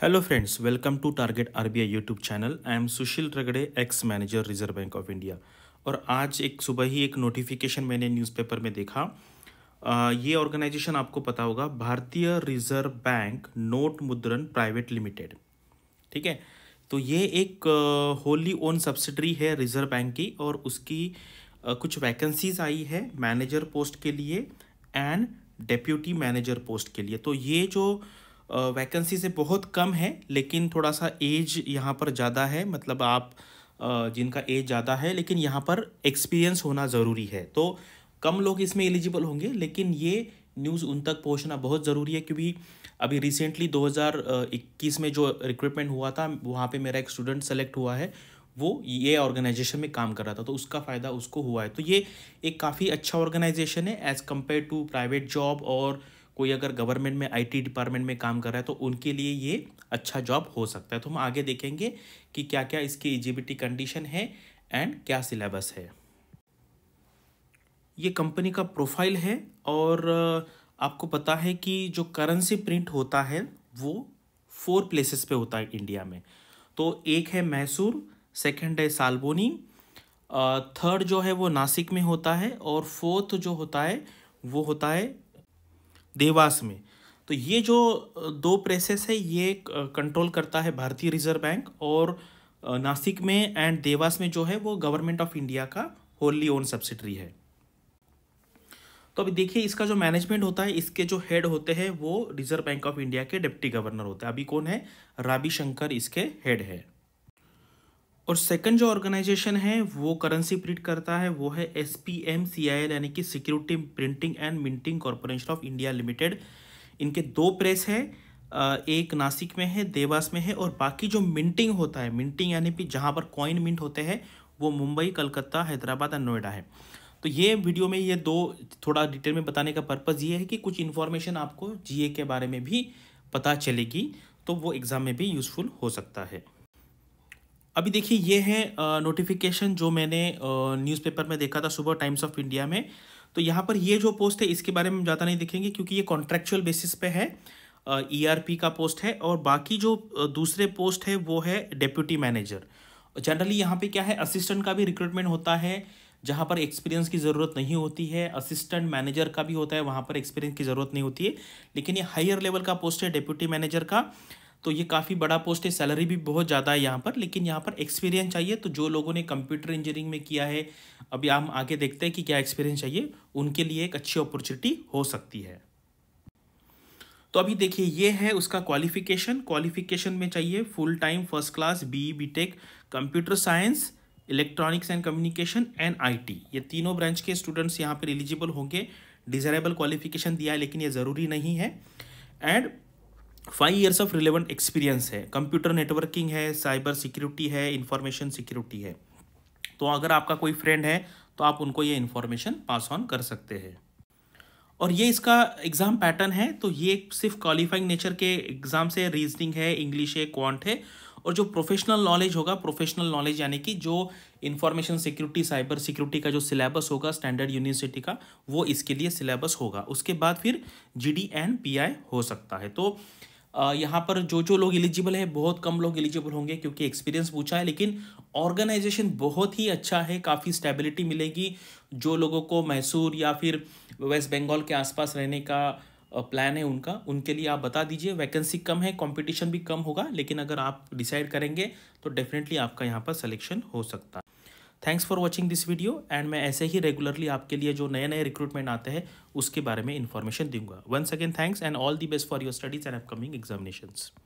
Hello friends, welcome to Target RBI YouTube channel I am Sushil Ragade ex manager reserve bank of India और आज एक सुबह ही एक notification मैंने न्यूज़पेपर में देखा आ, ये ऑर्गेनाइजेशन आपको पता होगा Bharatiya reserve bank note Mudran private limited ठीक है तो ये एक होली ओन सब्सिडरी है रिजर्व बैंक की और उसकी आ, कुछ वैकेंसीज आई है मैनेजर पोस्ट के लिए एंड डेप्यूटी मैनेजर पोस्ट के लिए तो ये जो वैकेंसी से बहुत कम है लेकिन थोड़ा सा एज यहाँ पर ज़्यादा है मतलब आप जिनका एज ज़्यादा है लेकिन यहाँ पर एक्सपीरियंस होना ज़रूरी है तो कम लोग इसमें एलिजिबल होंगे लेकिन ये न्यूज़ उन तक पहुँचना बहुत ज़रूरी है क्योंकि अभी रिसेंटली 2021 में जो रिक्रूटमेंट हुआ था वहाँ पे मेरा एक स्टूडेंट सेलेक्ट हुआ है वो ये ऑर्गेनाइजेशन में काम कर रहा था तो उसका फ़ायदा उसको हुआ है तो ये एक काफ़ी अच्छा ऑर्गेनाइजेशन है as compare to private job और कोई अगर गवर्नमेंट में आईटी डिपार्टमेंट में काम कर रहा है तो उनके लिए ये अच्छा जॉब हो सकता है तो हम आगे देखेंगे कि e क्या क्या इसकी एलिजिबिलिटी कंडीशन है एंड क्या सिलेबस है ये कंपनी का प्रोफाइल है और uh, आपको पता है कि जो करेंसी प्रिंट होता है वो फोर प्लेसेस पे होता है इंडिया में तो एक है मैसूर सेकंड है सालबोनी थर्ड uh, जो है वो नासिक में होता है और फोर्थ जो होता है वो होता है देवास में तो ये जो दो प्रेसेस है ये कंट्रोल करता है भारतीय रिजर्व बैंक और नासिक में एंड देवास में जो है वो गवर्नमेंट ऑफ इंडिया का होली ओन सब्सिडरी है तो अभी देखिए इसका जो मैनेजमेंट होता है इसके जो हेड होते हैं वो रिजर्व बैंक ऑफ इंडिया के डिप्टी गवर्नर होते हैं अभी कौन है राबी शंकर इसके हेड है और सेकंड जो ऑर्गेनाइजेशन है वो करेंसी प्रिंट करता है वो है S P M C I L यानी कि security printing and minting corporation of India limited इनके दो प्रेस है एक नासिक में है देवास में है और बाकी जो मिंटिंग होता है मिंटिंग यानी कि जहाँ पर कॉइन मिंट होते हैं वो मुंबई कलकत्ता हैदराबाद एंड नोएडा है तो ये वीडियो में ये दो थोड़ा डिटेल में बताने का पर्पज़ ये है कि कुछ इन्फॉर्मेशन आपको जीए के बारे में भी पता चलेगी तो वो एग्ज़ाम में भी यूज़फुल हो सकता है अभी देखिए ये है नोटिफिकेशन जो मैंने न्यूज़पेपर में देखा था सुबह टाइम्स ऑफ इंडिया में तो यहाँ पर ये जो पोस्ट है इसके बारे में हम ज़्यादा नहीं देखेंगे क्योंकि ये कॉन्ट्रेक्चुअल बेसिस पे है ईआरपी e का पोस्ट है और बाकी जो दूसरे पोस्ट है वो है डेप्यूटी मैनेजर जनरली यहाँ पे क्या है असिस्टेंट का भी रिक्रूटमेंट होता है जहाँ पर एक्सपीरियंस की ज़रूरत नहीं होती है असिस्टेंट मैनेजर का भी होता है वहाँ पर एक्सपीरियंस की ज़रूरत नहीं होती है लेकिन ये हायर लेवल का पोस्ट है डेप्यूटी मैनेजर का तो ये काफ़ी बड़ा पोस्ट है सैलरी भी बहुत ज़्यादा है यहाँ पर लेकिन यहाँ पर एक्सपीरियंस चाहिए तो जो लोगों ने कंप्यूटर इंजीनियरिंग में किया है अभी हम आगे देखते हैं कि क्या एक्सपीरियंस चाहिए उनके लिए एक अच्छी अपॉर्चुनिटी हो सकती है तो अभी देखिए ये है उसका क्वालिफिकेशन क्वालिफिकेशन में चाहिए full time first class B B tech computer science electronics and communication and IT ये तीनों ब्रांच के स्टूडेंट्स यहाँ पर एलिजिबल होंगे डिजायरेबल क्वालिफिकेशन दिया है लेकिन ये ज़रूरी नहीं है and five years of relevant experience है कंप्यूटर नेटवर्किंग है साइबर सिक्योरिटी है इंफॉर्मेशन सिक्योरिटी है तो अगर आपका कोई फ्रेंड है तो आप उनको ये इन्फॉर्मेशन पास ऑन कर सकते हैं और ये इसका एग्ज़ाम पैटर्न है तो ये सिर्फ क्वालिफाइंग नेचर के एग्ज़ाम से रीजनिंग है इंग्लिश है क्वांट है और जो प्रोफेशनल नॉलेज होगा प्रोफेशनल नॉलेज यानी कि जो इन्फॉर्मेशन सिक्योरिटी साइबर सिक्योरिटी का जो सिलेबस होगा स्टैंडर्ड यूनिवर्सिटी का वो इसके लिए सिलेबस होगा उसके बाद फिर G D and P I हो सकता है तो यहाँ पर जो जो लोग एलिजिबल है बहुत कम लोग एलिजिबल होंगे क्योंकि एक्सपीरियंस पूछा है लेकिन ऑर्गेनाइजेशन बहुत ही अच्छा है काफ़ी स्टेबिलिटी मिलेगी जो लोगों को मैसूर या फिर वेस्ट बंगाल के आसपास रहने का प्लान है उनका उनके लिए आप बता दीजिए वैकेंसी कम है कंपटीशन भी कम होगा लेकिन अगर आप डिसाइड करेंगे तो डेफिनेटली आपका यहाँ पर सिलेक्शन हो सकता है thanks for watching this video and मैं ऐसे ही रेगुलरली आपके लिए जो नए नए रिक्रूटमेंट आते हैं उसके बारे में इन्फॉर्मेशन दूंगा one second thanks and all the best for your studies and upcoming examination